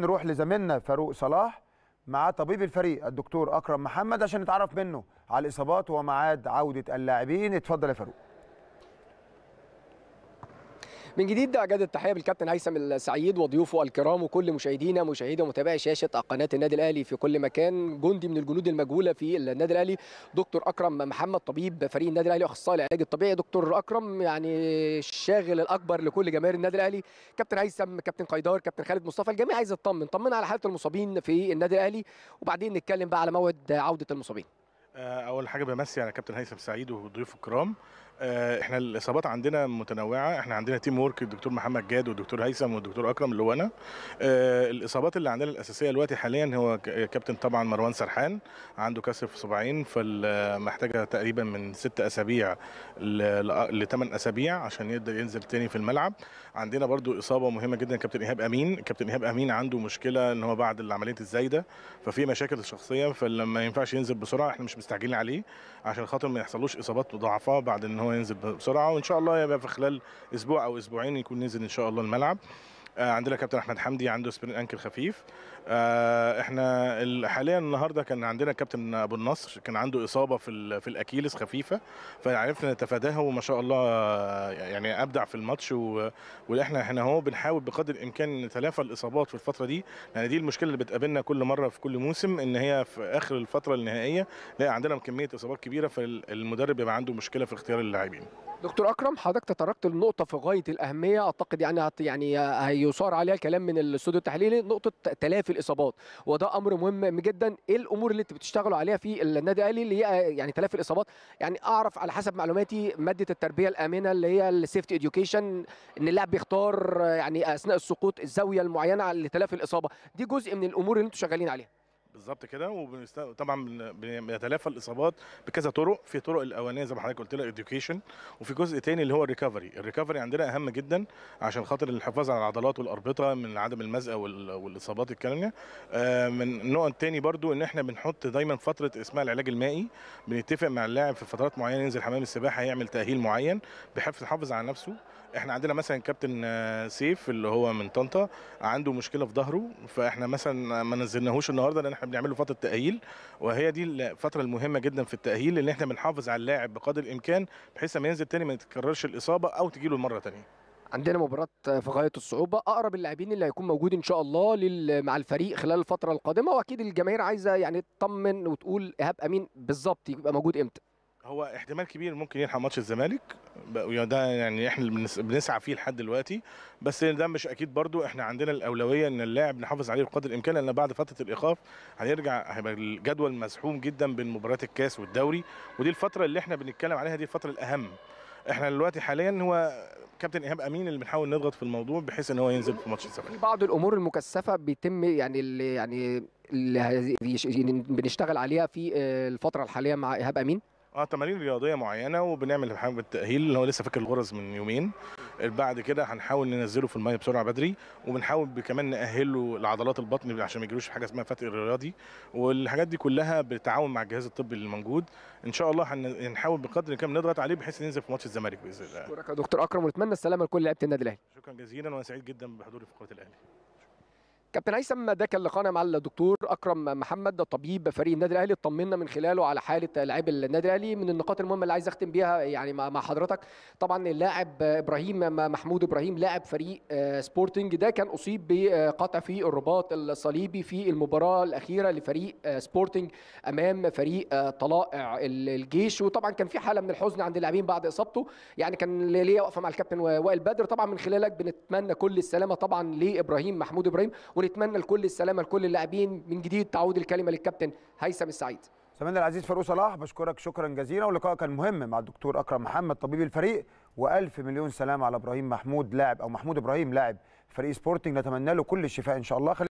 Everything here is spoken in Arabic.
نروح لزميلنا فاروق صلاح مع طبيب الفريق الدكتور اكرم محمد عشان نتعرف منه على الاصابات ومعاد عوده اللاعبين اتفضل يا فاروق من جديد اجدد التحيه بالكابتن هيثم السعيد وضيوفه الكرام وكل مشاهدينا مشاهدي ومتابعي شاشه قناه النادي الاهلي في كل مكان جندي من الجنود المجهوله في النادي الاهلي دكتور اكرم محمد طبيب فريق النادي الاهلي اخصائي العلاج الطبيعي دكتور اكرم يعني الشاغل الاكبر لكل جماهير النادي الاهلي كابتن هيثم كابتن قيدار كابتن خالد مصطفى الجميع عايز يطمن طمنا على حاله المصابين في النادي الاهلي وبعدين نتكلم بقى على موعد عوده المصابين آه، اول حاجه بمسي على كابتن هيثم سعيد وضيوفه الكرام آه، احنا الاصابات عندنا متنوعه احنا عندنا تيم ورك الدكتور محمد جاد والدكتور هيثم والدكتور اكرم اللي هو انا آه، الاصابات اللي عندنا الاساسيه دلوقتي حاليا هو كابتن طبعا مروان سرحان عنده كسر في صباعين فمحتاجه تقريبا من ست اسابيع لثمان اسابيع عشان يقدر ينزل تاني في الملعب عندنا برضو اصابه مهمه جدا كابتن ايهاب امين كابتن ايهاب امين عنده مشكله ان هو بعد العمليه الزايده ففي مشاكل شخصيه فلما ينفعش ينزل بسرعه احنا مش مستعجلين عليه عشان خاطر ما يحصلوش اصابات مضاعفه بعد ان هو ينزل بسرعه وان شاء الله يبقى في خلال اسبوع او اسبوعين يكون نزل ان شاء الله الملعب آه، عندنا كابتن احمد حمدي عنده سبرين انكل خفيف آه، احنا حاليا النهارده كان عندنا كابتن ابو النصر كان عنده اصابه في في الاكيلس خفيفه فعرفنا نتفاداها وما شاء الله آه، يعني ابدع في الماتش واحنا احنا اهو بنحاول بقدر الامكان نتلافى الاصابات في الفتره دي لان يعني دي المشكله اللي بتقابلنا كل مره في كل موسم ان هي في اخر الفتره النهائيه لا عندنا كميه اصابات كبيره فالمدرب يبقى عنده مشكله في اختيار اللاعبين دكتور اكرم حضرتك تطرقت لنقطه في غايه الاهميه اعتقد يعني هت يعني هيثار عليها الكلام من الاستوديو التحليلي نقطه تلافي الاصابات وده امر مهم جدا ايه الامور اللي انت بتشتغلوا عليها في النادي الاهلي اللي هي يعني تلافي الاصابات يعني اعرف على حسب معلوماتي ماده التربيه الامنه اللي هي السيفتي اديوكيشن ان اللاعب بيختار يعني اثناء السقوط الزاويه المعينه لتلافي الاصابه دي جزء من الامور اللي انتم شغالين عليها بالظبط كده وطبعا بنتلافى الاصابات بكذا طرق في طرق الاولانيه زي ما حضرتك قلت لها اديوكيشن وفي جزء تاني اللي هو الريكفري الريكفري عندنا اهم جدا عشان خاطر الحفاظ على العضلات والاربطه من عدم المزقه والاصابات الكلام آه، من النوع التاني برضو ان احنا بنحط دايما فتره اسمها العلاج المائي بنتفق مع اللاعب في فترات معينه ينزل حمام السباحه يعمل تاهيل معين بحيث يحافظ على نفسه احنا عندنا مثلا كابتن آه، سيف اللي هو من طنطا عنده مشكله في ظهره فاحنا مثلا ما نزلناهوش النهارده لان احنا احنا بنعمله فتره تاهيل وهي دي الفتره المهمه جدا في التاهيل ان احنا بنحافظ على اللاعب بقدر الامكان بحيث لما ينزل تاني ما تتكررش الاصابه او تجيله مره تانيه عندنا مباراة في غاية الصعوبة أقرب اللاعبين اللي هيكون موجود إن شاء الله مع الفريق خلال الفترة القادمة وأكيد الجماهير عايزة يعني تطمن وتقول إيهاب أمين بالظبط يبقى موجود إمتى هو احتمال كبير ممكن يلحق ماتش الزمالك يعني ده يعني احنا بنسعى فيه لحد دلوقتي بس ده مش اكيد برضو احنا عندنا الاولويه ان اللاعب نحافظ عليه بقدر الامكان لان بعد فتره الايقاف هنرجع هيبقى الجدول مزحوم جدا بين مباريات الكاس والدوري ودي الفتره اللي احنا بنتكلم عليها دي الفتره الاهم احنا دلوقتي حاليا هو كابتن ايهاب امين اللي بنحاول نضغط في الموضوع بحيث ان هو ينزل في ماتش الزمالك في بعض الامور المكثفه بيتم يعني, يعني اللي يعني اللي بنشتغل عليها في آه، الفتره الحاليه مع ايهاب امين اه تمارين رياضيه معينه وبنعمل حمام التاهيل اللي هو لسه فاكر الغرز من يومين بعد كده هنحاول ننزله في الميه بسرعه بدري وبنحاول كمان ناهله لعضلات البطن عشان ما يجيلوش حاجه اسمها فتق الرياضي والحاجات دي كلها بالتعاون مع الجهاز الطبي اللي موجود ان شاء الله هنحاول بقدر الامكان نضغط عليه بحيث ننزل في ماتش الزمالك باذن الله شكرا دكتور اكرم ونتمنى السلامه لكل لعيبه النادي الاهلي شكرا جزيلا وانا سعيد جدا بحضوري في قناه الاهلي كابتن هيثم ده كان لقانا مع الدكتور اكرم محمد طبيب فريق النادي الاهلي اطمنا من خلاله على حاله لاعبي النادي الاهلي من النقاط المهمه اللي عايز اختم بيها يعني مع حضرتك طبعا اللاعب ابراهيم محمود ابراهيم لاعب فريق آه، سبورتنج ده كان اصيب بقطع في الرباط الصليبي في المباراه الاخيره لفريق آه، سبورتنج امام فريق آه، طلائع الجيش وطبعا كان في حاله من الحزن عند اللاعبين بعد اصابته يعني كان ليا واقفه مع الكابتن وائل بدر طبعا من خلالك بنتمنى كل السلامه طبعا لابراهيم محمود ابراهيم ونتمنى لكل السلامه لكل اللاعبين من جديد تعود الكلمه للكابتن هيثم السعيد زميلنا العزيز فاروق صلاح بشكرك شكرا جزيلا واللقاء كان مهم مع الدكتور اكرم محمد طبيب الفريق والف مليون سلام على ابراهيم محمود لاعب او محمود ابراهيم لاعب فريق سبورتنج نتمنى له كل الشفاء ان شاء الله